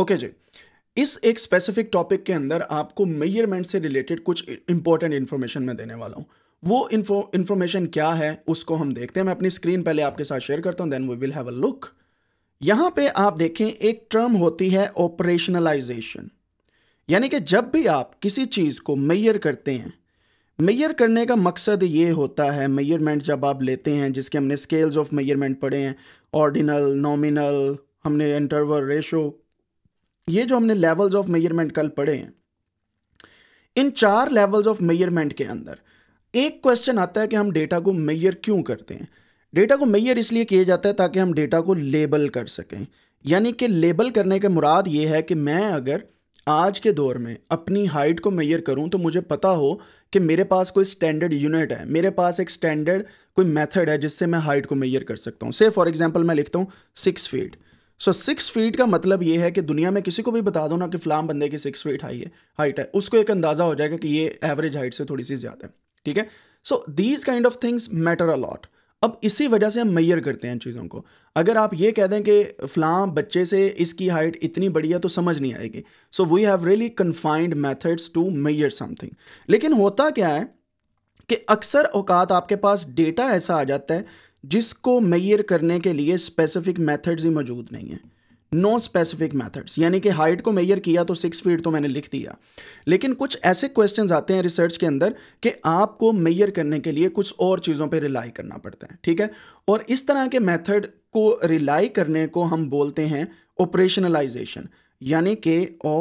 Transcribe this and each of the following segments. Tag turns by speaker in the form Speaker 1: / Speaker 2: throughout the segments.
Speaker 1: okay जी इस एक specific topic के अंदर आपको मेयरमेंट से रिलेटेड कुछ इंपॉर्टेंट इन्फॉर्मेशन मैं देने वाला हूँ वो इन्फो इन्फॉर्मेशन क्या है उसको हम देखते हैं मैं अपनी स्क्रीन पहले आपके साथ शेयर करता हूँ then we will have a look यहाँ पे आप देखें एक टर्म होती है ऑपरेशनलाइजेशन यानी कि जब भी आप किसी चीज़ को मैयर करते हैं मैयर करने का मकसद ये होता है मैयरमेंट जब आप लेते हैं जिसके हमने स्केल्स ऑफ मैयरमेंट पढ़े हैं ऑर्डिनल नॉमिनल हमने इंटरवल रेशो ये जो हमने लेवल्स ऑफ मेजरमेंट कल पढ़े हैं इन चार लेवल्स ऑफ मेजरमेंट के अंदर एक क्वेश्चन आता है कि हम डेटा को मेयर क्यों करते हैं डेटा को मेयर इसलिए किया जाता है ताकि हम डेटा को लेबल कर सकें यानी कि लेबल करने का मुराद ये है कि मैं अगर आज के दौर में अपनी हाइट को मेयर करूं तो मुझे पता हो कि मेरे पास कोई स्टैंडर्ड यूनिट है मेरे पास एक स्टैंडर्ड कोई मेथड है जिससे मैं हाइट को मेयर कर सकता हूं से फॉर एग्जांपल मैं लिखता हूं six feet so six feet का मतलब ये है कि दुनिया में किसी को भी बता दो ना कि फलाम बंदे की सिक्स फीट हाई है हाइट है उसको एक अंदाज़ा हो जाएगा कि ये एवरेज हाइट से थोड़ी सी ज़्यादा है ठीक है so these kind of things matter a lot अब इसी वजह से हम मैयर करते हैं चीज़ों को अगर आप ये कह दें कि फ़लाँ बच्चे से इसकी हाइट इतनी बड़ी है तो समझ नहीं आएगी so we have really confined methods to measure something लेकिन होता क्या है कि अक्सर औकात आपके पास डेटा ऐसा आ जाता है जिसको मैयर करने के लिए स्पेसिफिक मेथड्स ही मौजूद नहीं हैं नो स्पेसिफिक मैथड्स यानी कि हाइट को मैयर किया तो सिक्स फीट तो मैंने लिख दिया लेकिन कुछ ऐसे क्वेश्चन आते हैं रिसर्च के अंदर कि आपको मैयर करने के लिए कुछ और चीज़ों पर रिलाई करना पड़ता है ठीक है और इस तरह के मैथड को रिलाई करने को हम बोलते हैं ऑपरेशनलाइजेशन यानी कि ओ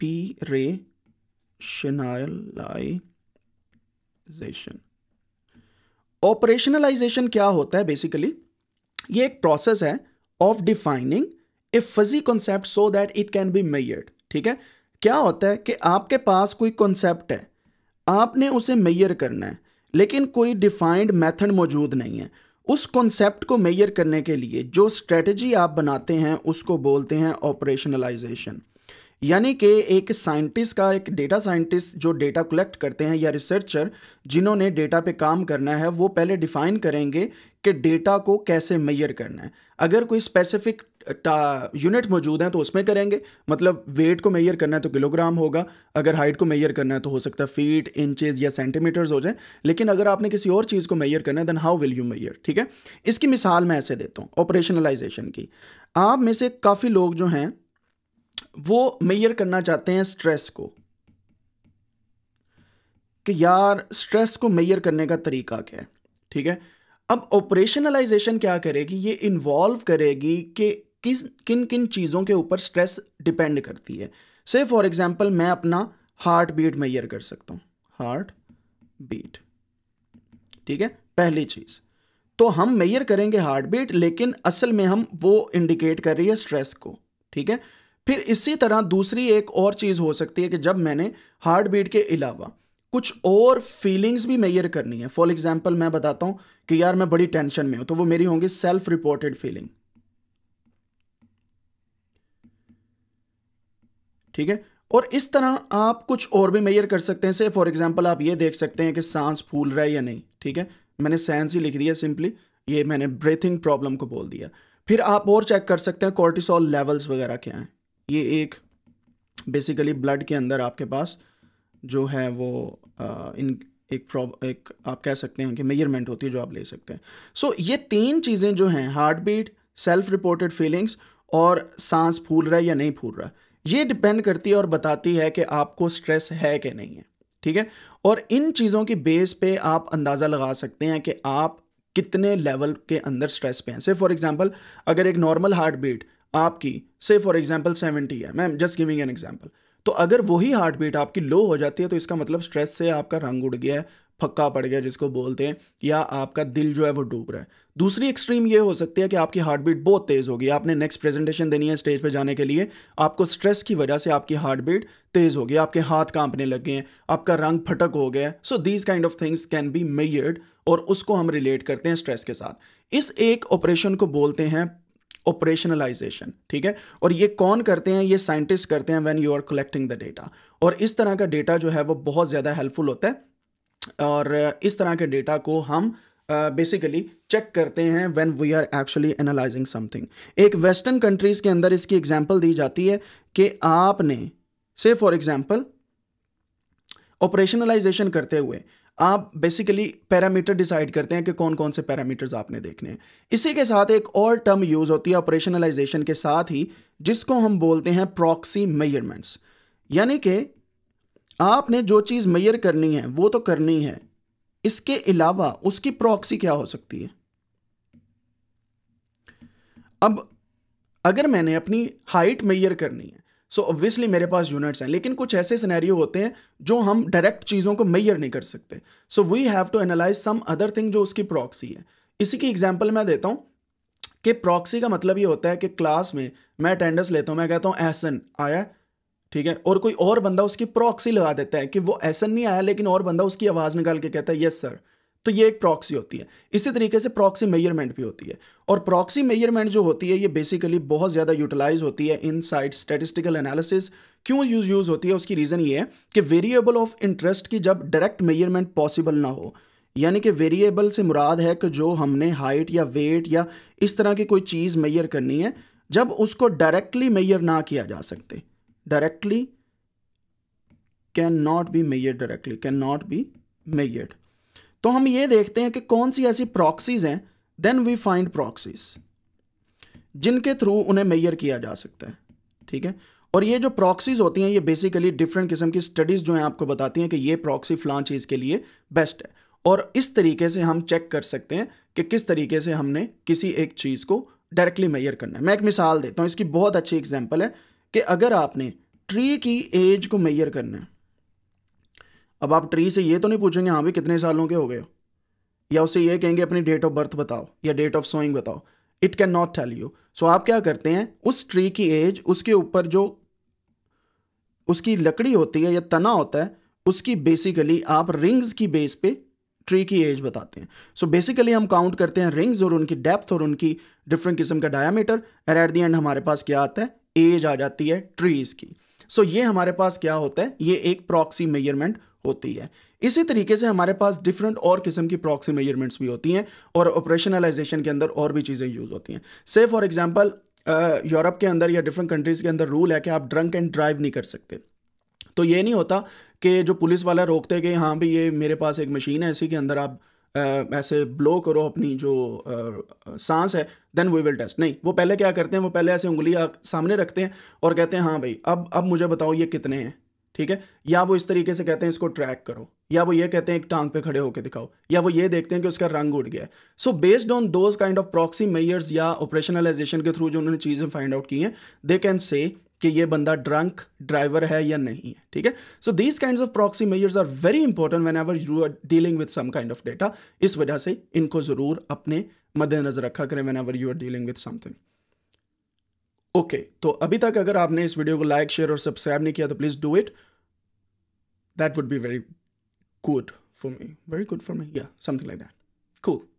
Speaker 1: पी रे ऑपरेशनलाइजेशन क्या होता है बेसिकली ये एक प्रोसेस है of defining a fuzzy concept so that it can be measured ठीक है क्या होता है कि आपके पास कोई कॉन्सेप्ट है आपने उसे मेयर करना है लेकिन कोई डिफाइंड मेथड मौजूद नहीं है उस कॉन्सेप्ट को मेयर करने के लिए जो स्ट्रेटजी आप बनाते हैं उसको बोलते हैं ऑपरेशनलाइजेशन यानी कि एक साइंटिस्ट का एक डेटा साइंटिस्ट जो डेटा कलेक्ट करते हैं या रिसर्चर जिन्होंने डेटा पे काम करना है वो पहले डिफाइन करेंगे कि डेटा को कैसे मैयर करना है अगर कोई स्पेसिफिक यूनिट मौजूद हैं तो उसमें करेंगे मतलब वेट को मैयर करना है तो किलोग्राम होगा अगर हाइट को मैयर करना है तो हो सकता है फीट इंचज़ या सेंटीमीटर्स हो जाए लेकिन अगर आपने किसी और चीज़ को मैयर करना है then how will you measure ठीक है इसकी मिसाल मैं ऐसे देता हूँ ऑपरेशनलाइजेशन की आप में से काफ़ी लोग जो हैं वो मेयर करना चाहते हैं स्ट्रेस को कि यार स्ट्रेस को मेयर करने का तरीका क्या है ठीक है अब ऑपरेशनलाइजेशन क्या करेगी ये इन्वॉल्व करेगी कि किस किन किन चीज़ों के ऊपर स्ट्रेस डिपेंड करती है से फॉर एग्जांपल मैं अपना हार्ट बीट मेयर कर सकता हूँ हार्ट बीट ठीक है पहली चीज़ तो हम मेयर करेंगे हार्ट बीट लेकिन असल में हम वो इंडिकेट कर रही है स्ट्रेस को ठीक है फिर इसी तरह दूसरी एक और चीज़ हो सकती है कि जब मैंने हार्ट बीट के अलावा कुछ और फीलिंग्स भी मैयर करनी है फॉर एग्जाम्पल मैं बताता हूँ कि यार मैं बड़ी टेंशन में हूँ तो वो मेरी होंगी सेल्फ रिपोर्टेड फीलिंग ठीक है और इस तरह आप कुछ और भी मैयर कर सकते हैं से फॉर एग्जाम्पल आप ये देख सकते हैं कि सांस फूल रहा है या नहीं ठीक है मैंने सैंस ही लिख दिया सिंपली ये मैंने ब्रीथिंग प्रॉब्लम को बोल दिया फिर आप और चेक कर सकते हैं कॉर्टिसोल लेवल्स वगैरह क्या हैं ये एक बेसिकली ब्लड के अंदर आपके पास जो है वो आ, इन एक प्रॉब एक आप कह सकते हैं कि मेजरमेंट होती है जो आप ले सकते हैं सो so, ये तीन चीज़ें जो हैं heart beat self reported feelings और सांस फूल रहा है या नहीं फूल रहा ये डिपेंड करती है और बताती है कि आपको स्ट्रेस है कि नहीं है ठीक है और इन चीज़ों की बेस पे आप अंदाज़ा लगा सकते हैं कि आप कितने लेवल के अंदर स्ट्रेस पे हैं सिर्फ फॉर एग्जांपल अगर एक नॉर्मल हार्ट बीट आपकी से फॉर एग्जाम्पल सेवेंटी है ma'am just giving an example तो अगर वही हार्ट बीट आपकी लो हो जाती है तो इसका मतलब स्ट्रेस से आपका रंग उड़ गया है फक्का पड़ गया जिसको बोलते हैं या आपका दिल जो है वो डूब रहा है दूसरी एक्सट्रीम ये हो सकती है कि आपकी हार्ट बीट बहुत तेज़ होगी आपने नेक्स्ट प्रेजेंटेशन देनी है स्टेज पे जाने के लिए आपको स्ट्रेस की वजह से आपकी हार्ट बीट तेज़ होगी आपके हाथ कांपने लग गए हैं आपका रंग फटक हो गया है so these kind of things can be measured और उसको हम रिलेट करते हैं स्ट्रेस के साथ इस एक ऑपरेशन को बोलते हैं ऑपरेशनलाइजेशन ठीक है और ये कौन करते हैं ये साइंटिस्ट करते हैं when you are collecting the data और इस तरह का डेटा जो है वो बहुत ज़्यादा हेल्पफुल होता है और इस तरह के डेटा को हम बेसिकली uh, चेक करते हैं when we are actually analysing something एक वेस्टर्न कंट्रीज़ के अंदर इसकी एग्जाम्पल दी जाती है कि आपने से फॉर एग्जाम्पल ऑपरेशनलाइजेशन करते हुए आप बेसिकली पैरामीटर डिसाइड करते हैं कि कौन कौन से पैरामीटर्स आपने देखने हैं इसी के साथ एक और टर्म यूज़ होती है ऑपरेशनलाइजेशन के साथ ही जिसको हम बोलते हैं प्रॉक्सी मेयरमेंट्स यानी कि आपने जो चीज़ मेयर करनी है वो तो करनी है इसके अलावा उसकी प्रॉक्सी क्या हो सकती है अब अगर मैंने अपनी हाइट मेयर करनी है सो so ऑब्वियसली मेरे पास यूनिट्स हैं लेकिन कुछ ऐसे सिनेरियो होते हैं जो हम डायरेक्ट चीज़ों को मैयर नहीं कर सकते so we have to analyse some other thing जो उसकी प्रॉक्सी है इसी की एग्जाम्पल मैं देता हूँ कि प्रॉक्सी का मतलब ये होता है कि क्लास में मैं अटेंडेंस लेता हूँ मैं कहता हूँ एहसन आया ठीक है और कोई और बंदा उसकी प्रॉक्सी लगा देता है कि वो एहसन नहीं आया लेकिन और बंदा उसकी आवाज़ निकाल के कहता है यस सर तो ये एक प्रॉक्सी होती है इसी तरीके से प्रॉक्सी मेजरमेंट भी होती है और प्रॉक्सी मेजरमेंट जो होती है ये बेसिकली बहुत ज़्यादा यूटिलाइज होती है इन साइड स्टेटिस्टिकल एनालिसिस क्यों यूज यूज़ होती है उसकी रीज़न ये है कि वेरिएबल ऑफ इंटरेस्ट की जब डायरेक्ट मेजरमेंट पॉसिबल ना हो यानी कि वेरिएबल से मुराद है कि जो हमने हाइट या वेट या इस तरह की कोई चीज़ मेयर करनी है जब उसको डायरेक्टली मेयर ना किया जा सकते directly cannot be measure directly cannot be measured तो हम ये देखते हैं कि कौन सी ऐसी प्रॉक्सीज हैं देन वी फाइंड प्रॉक्सीज जिनके थ्रू उन्हें मैयर किया जा सकता है ठीक है और ये जो प्रॉक्सीज होती हैं ये बेसिकली डिफरेंट किस्म की स्टडीज़ जो हैं आपको बताती हैं कि ये प्रॉक्सी फ्लान चीज़ के लिए बेस्ट है और इस तरीके से हम चेक कर सकते हैं कि किस तरीके से हमने किसी एक चीज़ को डायरेक्टली मैयर करना है मैं एक मिसाल देता हूँ इसकी बहुत अच्छी एग्जाम्पल है कि अगर आपने ट्री की एज को मैयर करना है अब आप ट्री से ये तो नहीं पूछेंगे हाँ भी कितने सालों के हो गए या उसे ये कहेंगे अपनी डेट ऑफ बर्थ बताओ या डेट ऑफ सोइंग बताओ it cannot tell you so आप क्या करते हैं उस ट्री की एज उसके ऊपर जो उसकी लकड़ी होती है या तना होता है उसकी बेसिकली आप रिंग्स की बेस पे ट्री की एज बताते हैं सो so बेसिकली हम काउंट करते हैं रिंग्स और उनकी डेप्थ और उनकी डिफरेंट किस्म का diameter and at the end हमारे पास क्या आता है एज आ जाती है ट्रीज की सो so ये हमारे पास क्या होता है ये एक प्रॉक्सी मेजरमेंट होती है इसी तरीके से हमारे पास डिफरेंट और किस्म की प्रॉक्सी मेजरमेंट्स भी होती हैं और ऑपरेशनलाइजेशन के अंदर और भी चीज़ें यूज़ होती हैं से फॉर एग्जाम्पल यूरोप के अंदर या डिफरेंट कंट्रीज़ के अंदर रूल है कि आप ड्रंक एंड ड्राइव नहीं कर सकते तो ये नहीं होता कि जो पुलिस वाला रोकते कि हाँ भाई ये मेरे पास एक मशीन है इसी के अंदर आप Uh, ऐसे ब्लो करो अपनी जो uh, सांस है देन वी विल टेस्ट नहीं वो पहले क्या करते हैं वो पहले ऐसे उंगली सामने रखते हैं और कहते हैं हाँ भाई अब अब मुझे बताओ ये कितने हैं ठीक है या वो इस तरीके से कहते हैं इसको ट्रैक करो या वो ये कहते हैं एक टांग पे खड़े होकर दिखाओ या वो ये देखते हैं कि उसका रंग उड़ गया है so based on those kind of proxy measures या ऑपरेशनलाइजेशन के थ्रू जो उन्होंने चीज़ें फाइंड आउट की हैं दे कैन से कि ये बंदा ड्रंक ड्राइवर है या नहीं है ठीक है so these kind of proxy measures are very important whenever you are dealing with some kind of data इस वजह से इनको ज़रूर अपने मद्देनजर रखा करें whenever you are dealing with something okay तो अभी तक अगर आपने इस वीडियो को लाइक शेयर और सब्सक्राइब नहीं किया तो please do it that would be very good for me very good for me या समथिंग लाइक दैट कूल